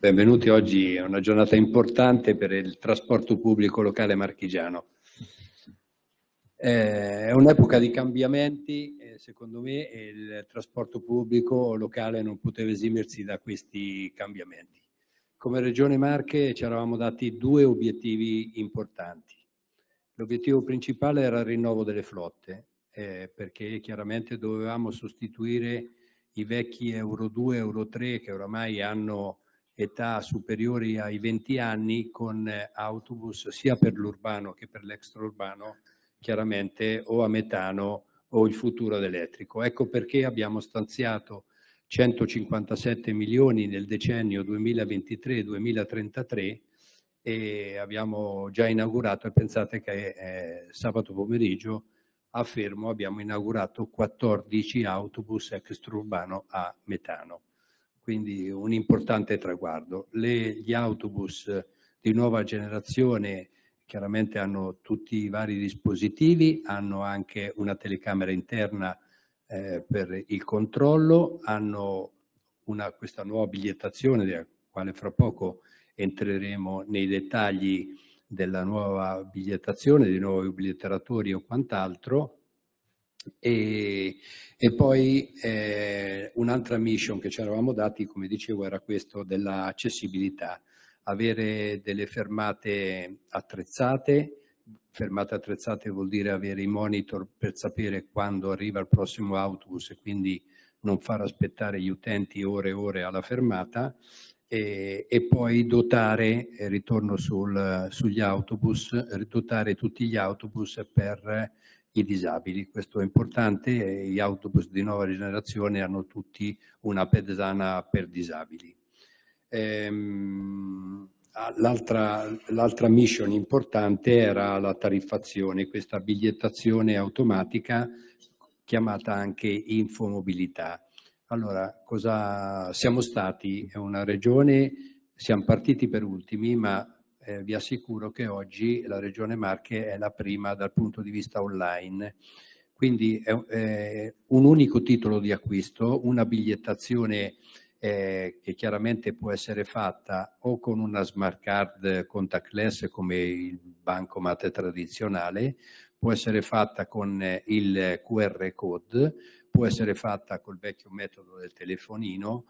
benvenuti. Oggi è una giornata importante per il trasporto pubblico locale marchigiano. Eh, è un'epoca di cambiamenti e secondo me il trasporto pubblico locale non poteva esimersi da questi cambiamenti. Come Regione Marche ci eravamo dati due obiettivi importanti. L'obiettivo principale era il rinnovo delle flotte, eh, perché chiaramente dovevamo sostituire i vecchi Euro 2, Euro 3 che oramai hanno età superiori ai 20 anni con eh, autobus sia per l'urbano che per l'extraurbano, chiaramente o a metano o il futuro ad elettrico. Ecco perché abbiamo stanziato 157 milioni nel decennio 2023-2033 e abbiamo già inaugurato e pensate che eh, sabato pomeriggio a Fermo abbiamo inaugurato 14 autobus extraurbano a metano quindi un importante traguardo. Le, gli autobus eh, di nuova generazione chiaramente hanno tutti i vari dispositivi, hanno anche una telecamera interna eh, per il controllo, hanno una, questa nuova bigliettazione della quale fra poco entreremo nei dettagli della nuova bigliettazione, dei nuovi biglietteratori o quant'altro, e, e poi eh, un'altra mission che ci eravamo dati, come dicevo, era questo dell'accessibilità, avere delle fermate attrezzate, fermate attrezzate vuol dire avere i monitor per sapere quando arriva il prossimo autobus e quindi non far aspettare gli utenti ore e ore alla fermata e, e poi dotare, eh, ritorno sul, sugli autobus, dotare tutti gli autobus per i disabili. Questo è importante, gli autobus di nuova generazione hanno tutti una pedesana per disabili. Ehm, ah, l'altra, l'altra mission importante era la tariffazione, questa bigliettazione automatica chiamata anche infomobilità. Allora, cosa siamo stati? È una regione, siamo partiti per ultimi, ma eh, vi assicuro che oggi la Regione Marche è la prima dal punto di vista online. Quindi è, è un unico titolo di acquisto, una bigliettazione eh, che chiaramente può essere fatta o con una smart card contactless come il bancomat tradizionale, può essere fatta con eh, il QR code, può essere fatta col vecchio metodo del telefonino,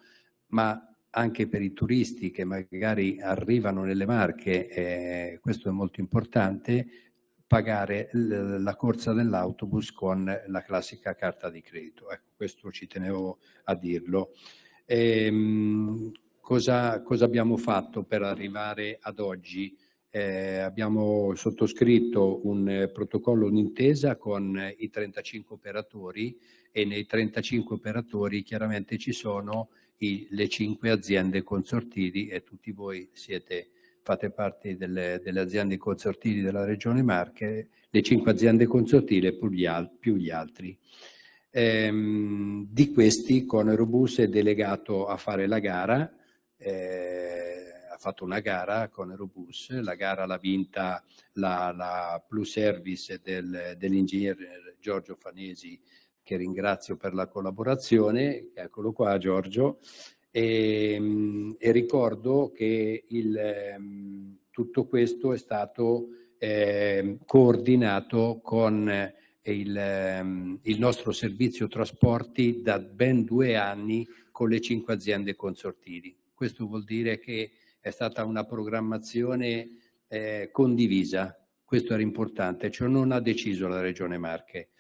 ma anche per i turisti che magari arrivano nelle Marche, eh, questo è molto importante, pagare l- la corsa dell'autobus con la classica carta di credito. Ecco, questo ci tenevo a dirlo. Ehm, cosa, cosa, abbiamo fatto per arrivare ad oggi? Eh, abbiamo sottoscritto un eh, protocollo d'intesa con i 35 operatori e nei 35 operatori chiaramente ci sono i, le cinque aziende consortili e tutti voi siete, fate parte delle, delle, aziende consortili della Regione Marche, le cinque aziende consortili più gli, al, più gli altri. Ehm, di questi Conerobus è delegato a fare la gara, eh, ha fatto una gara con Aerobus, la gara l'ha vinta la, la Plus Service del, dell'ingegnere Giorgio Fanesi che ringrazio per la collaborazione, eccolo qua Giorgio, e, ehm, e ricordo che il, ehm, tutto questo è stato eh, coordinato con eh, il, ehm, il nostro servizio trasporti da ben due anni con le cinque aziende consortili. Questo vuol dire che è stata una programmazione eh, condivisa, questo era importante, cioè non ha deciso la Regione Marche,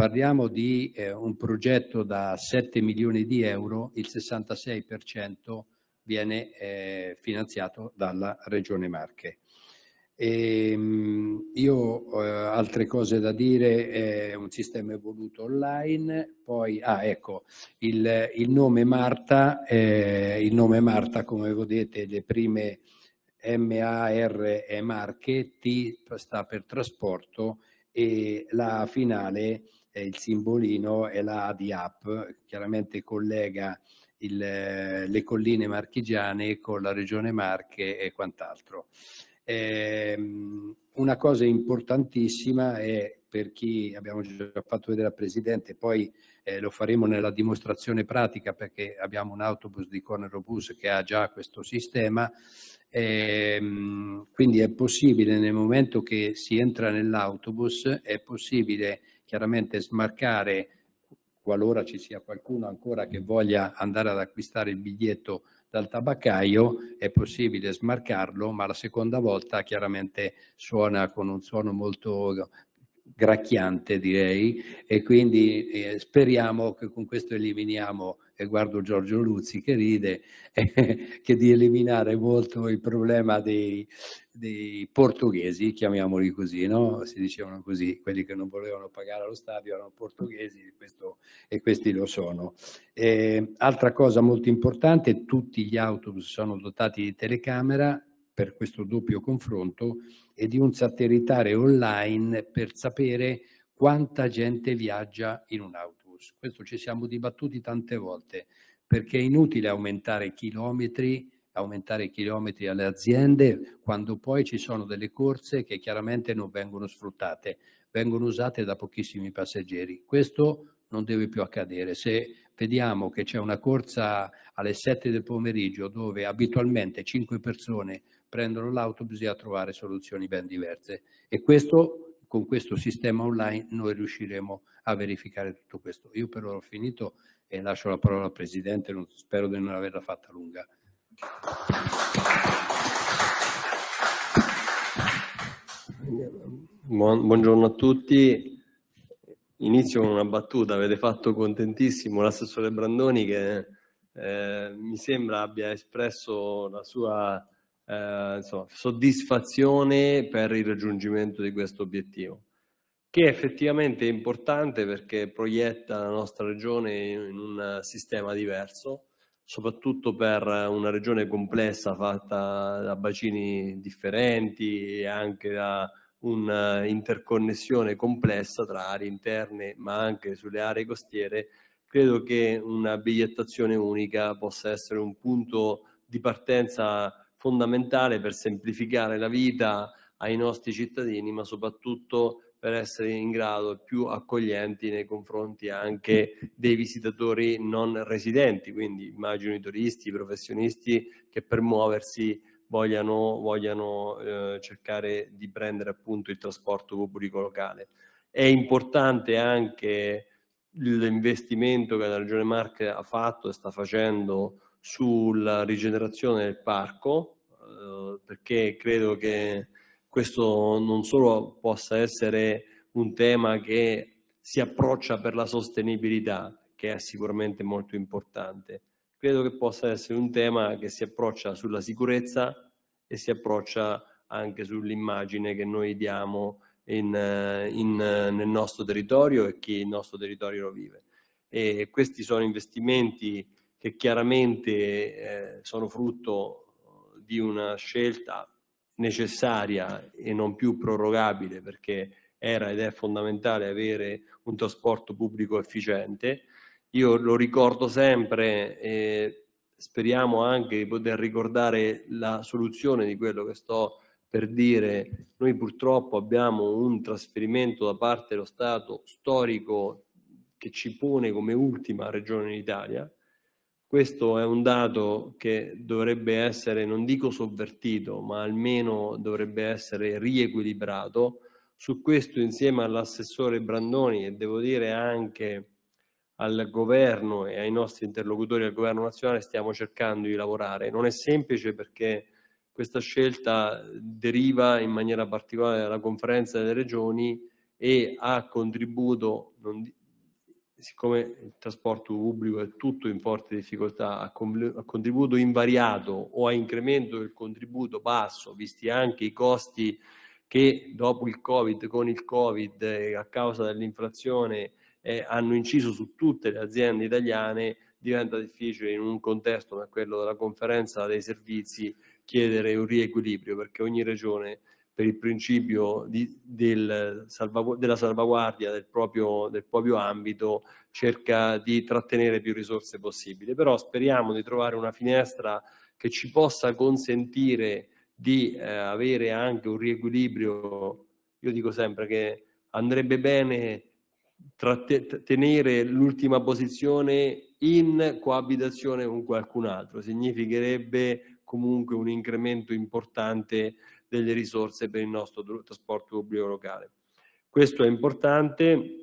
Parliamo di eh, un progetto da 7 milioni di euro, il 66% viene eh, finanziato dalla Regione Marche. E, ehm, mh, io eh, altre cose da dire, è eh, un sistema evoluto online, poi ah, ecco, il, il, nome Marta, eh, il nome Marta come vedete le prime MAR e Marche, T sta per trasporto e la finale il simbolino è la A di app, chiaramente collega il, le colline marchigiane con la regione Marche e quant'altro. Ehm, una cosa importantissima è per chi abbiamo già fatto vedere al Presidente, poi eh, lo faremo nella dimostrazione pratica perché abbiamo un autobus di Conero Bus che ha già questo sistema, ehm, quindi è possibile nel momento che si entra nell'autobus, è possibile chiaramente smarcare qualora ci sia qualcuno ancora che voglia andare ad acquistare il biglietto dal tabaccaio è possibile smarcarlo, ma la seconda volta chiaramente suona con un suono molto gracchiante direi e quindi eh, speriamo che con questo eliminiamo e guardo Giorgio Luzzi che ride eh, che di eliminare molto il problema dei, dei portoghesi chiamiamoli così no? si dicevano così quelli che non volevano pagare allo stadio erano portoghesi questo, e questi lo sono eh, altra cosa molto importante tutti gli autobus sono dotati di telecamera per questo doppio confronto e di un satellitare online per sapere quanta gente viaggia in un autobus. Questo ci siamo dibattuti tante volte perché è inutile aumentare i chilometri, aumentare chilometri alle aziende quando poi ci sono delle corse che chiaramente non vengono sfruttate, vengono usate da pochissimi passeggeri. Questo non deve più accadere. Se vediamo che c'è una corsa alle 7 del pomeriggio dove abitualmente 5 persone prendono l'autobus e a trovare soluzioni ben diverse. E questo, con questo sistema online noi riusciremo a verificare tutto questo. Io per ora ho finito e lascio la parola al Presidente, non, spero di non averla fatta lunga. buongiorno a tutti. Inizio con una battuta, avete fatto contentissimo l'assessore Brandoni che eh, mi sembra abbia espresso la sua eh, insomma, soddisfazione per il raggiungimento di questo obiettivo, che effettivamente è importante perché proietta la nostra regione in un sistema diverso, soprattutto per una regione complessa fatta da bacini differenti e anche da un'interconnessione eh, complessa tra aree interne ma anche sulle aree costiere, credo che una bigliettazione unica possa essere un punto di partenza fondamentale per semplificare la vita ai nostri cittadini, ma soprattutto per essere in grado più accoglienti nei confronti anche dei visitatori non residenti, quindi immagino i turisti, i professionisti che per muoversi vogliano, vogliano eh, cercare di prendere appunto il trasporto pubblico locale. È importante anche l'investimento che la Regione Marche ha fatto e sta facendo sulla rigenerazione del parco, eh, perché credo che questo non solo possa essere un tema che si approccia per la sostenibilità, che è sicuramente molto importante, credo che possa essere un tema che si approccia sulla sicurezza e si approccia anche sull'immagine che noi diamo in, in, nel nostro territorio e chi il nostro territorio lo vive. E questi sono investimenti che chiaramente eh, sono frutto di una scelta necessaria e non più prorogabile perché era ed è fondamentale avere un trasporto pubblico efficiente. Io lo ricordo sempre e speriamo anche di poter ricordare la soluzione di quello che sto per dire. Noi purtroppo abbiamo un trasferimento da parte dello Stato storico che ci pone come ultima regione in Italia questo è un dato che dovrebbe essere, non dico sovvertito, ma almeno dovrebbe essere riequilibrato. Su questo insieme all'assessore Brandoni e devo dire anche al governo e ai nostri interlocutori al governo nazionale stiamo cercando di lavorare. Non è semplice perché questa scelta deriva in maniera particolare dalla conferenza delle regioni e ha contributo, non, siccome il trasporto pubblico è tutto in forte difficoltà, a, contributo invariato o a incremento del contributo basso, visti anche i costi che dopo il Covid, con il Covid, a causa dell'inflazione, eh, hanno inciso su tutte le aziende italiane, diventa difficile in un contesto come quello della conferenza dei servizi chiedere un riequilibrio perché ogni regione per il principio di, del salvagu- della salvaguardia del proprio, del proprio, ambito cerca di trattenere più risorse possibile. Però speriamo di trovare una finestra che ci possa consentire di eh, avere anche un riequilibrio. Io dico sempre che andrebbe bene tenere l'ultima posizione in coabitazione con qualcun altro, significherebbe comunque un incremento importante delle risorse per il nostro trasporto pubblico locale. Questo è importante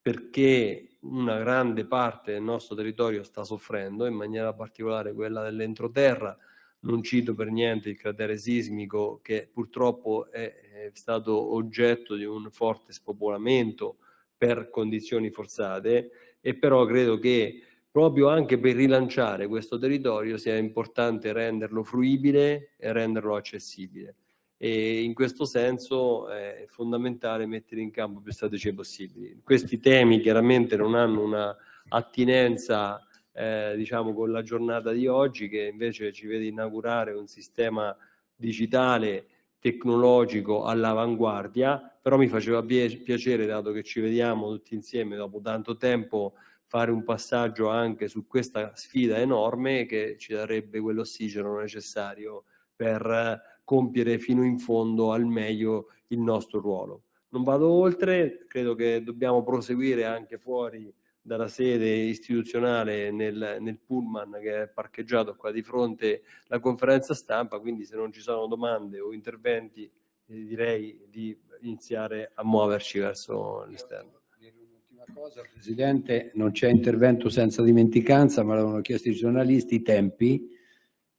perché una grande parte del nostro territorio sta soffrendo, in maniera particolare quella dell'entroterra. Non cito per niente il cratere sismico che purtroppo è, stato oggetto di un forte spopolamento per condizioni forzate e però credo che proprio anche per rilanciare questo territorio sia importante renderlo fruibile e renderlo accessibile e in questo senso eh, è fondamentale mettere in campo più strategie possibili. Questi temi chiaramente non hanno una attinenza eh, diciamo con la giornata di oggi che invece ci vede inaugurare un sistema digitale tecnologico all'avanguardia, però mi faceva piacere, dato che ci vediamo tutti insieme dopo tanto tempo, fare un passaggio anche su questa sfida enorme che ci darebbe quell'ossigeno necessario per compiere fino in fondo al meglio il nostro ruolo. Non vado oltre, credo che dobbiamo proseguire anche fuori dalla sede istituzionale nel, nel, pullman che è parcheggiato qua di fronte alla conferenza stampa, quindi se non ci sono domande o interventi eh, direi di iniziare a muoverci verso l'esterno. Un'ultima cosa, Presidente, non c'è intervento senza dimenticanza, ma l'hanno chiesto i giornalisti, i tempi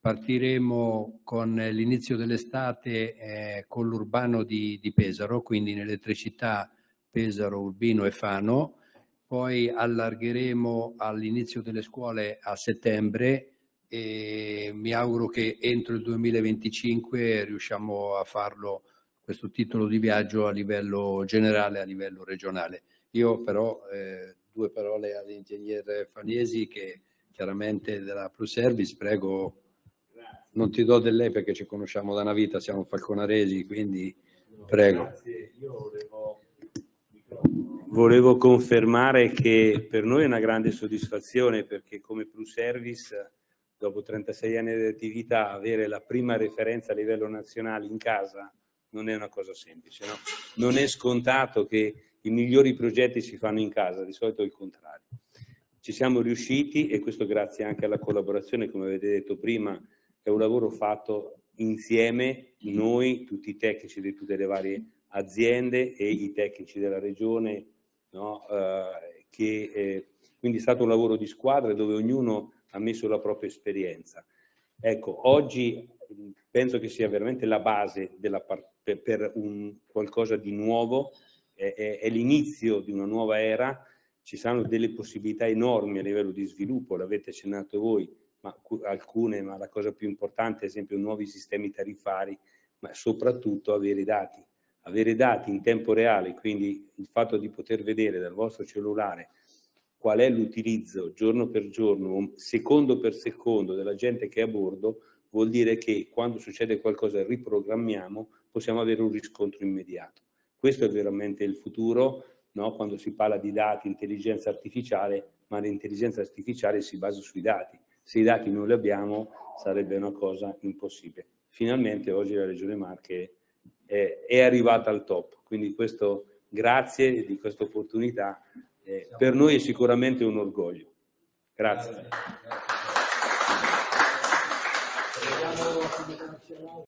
Partiremo con l'inizio dell'estate eh, con l'urbano di, di, Pesaro, quindi in elettricità Pesaro, Urbino e Fano, poi allargheremo all'inizio delle scuole a settembre e mi auguro che entro il 2025 riusciamo a farlo questo titolo di viaggio a livello generale, a livello regionale. Io però eh, due parole all'ingegnere Faniesi che chiaramente della Plus Service, prego non ti do del lei perché ci conosciamo da una vita, siamo falconaresi, quindi prego. Grazie, io Volevo confermare che per noi è una grande soddisfazione perché come Plus Service, dopo 36 anni di attività, avere la prima referenza a livello nazionale in casa non è una cosa semplice. No? Non è scontato che i migliori progetti si fanno in casa, di solito è il contrario. Ci siamo riusciti e questo grazie anche alla collaborazione, come avete detto prima, è un lavoro fatto insieme, noi, tutti i tecnici di tutte le varie aziende e i tecnici della regione, no? eh, che, eh, quindi è stato un lavoro di squadra dove ognuno ha messo la propria esperienza. Ecco, oggi mm, penso che sia veramente la base della, per, per un qualcosa di nuovo, è, è, è l'inizio di una nuova era, ci saranno delle possibilità enormi a livello di sviluppo, l'avete accennato voi, ma alcune, ma la cosa più importante è esempio nuovi sistemi tariffari, ma soprattutto avere dati. Avere dati in tempo reale, quindi il fatto di poter vedere dal vostro cellulare qual è l'utilizzo giorno per giorno, secondo per secondo della gente che è a bordo, vuol dire che quando succede qualcosa e riprogrammiamo, possiamo avere un riscontro immediato. Questo è veramente il futuro, no? quando si parla di dati, intelligenza artificiale, ma l'intelligenza artificiale si basa sui dati se i dati non li abbiamo sarebbe una cosa impossibile. Finalmente oggi la Regione Marche è, è arrivata al top, quindi questo grazie di questa opportunità eh, per noi è sicuramente un orgoglio. Grazie. grazie.